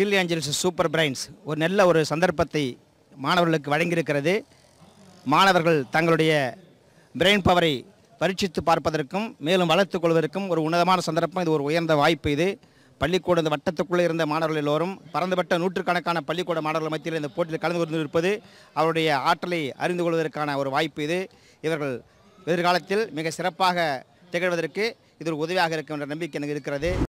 கில்லி Angeles super Brains ஒரு நல்ல ஒரு சந்தர்ப்பத்தை மாணவர்களுக்கு வழங்கியிருக்கிறது மாணவர்கள் தங்களுடைய பிரெயின் பவரை பரீட்சித்து பார்ப்பதற்கும் மேலும் வளர்த்து கொள்வதற்கும் ஒரு உன்னதமான சந்தர்ப்பம் இது ஒரு உயர்ந்த வாய்ப்பு இது பள்ளிக்கூட இந்த வட்டத்துக்குள்ளே இருந்த மாணவர்கள் எல்லோரும் பறந்துபட்ட நூற்றுக்கணக்கான பள்ளிக்கூட மாணவர்கள் மத்தியில் இந்த போட்டியில் கலந்து கொண்டு இருப்பது அவருடைய ஆற்றலை அறிந்து கொள்வதற்கான ஒரு வாய்ப்பு இது இவர்கள் எதிர்காலத்தில் மிக சிறப்பாக திகழ்வதற்கு இது ஒரு உதவியாக இருக்கும் என்ற நம்பிக்கை எனக்கு இருக்கிறது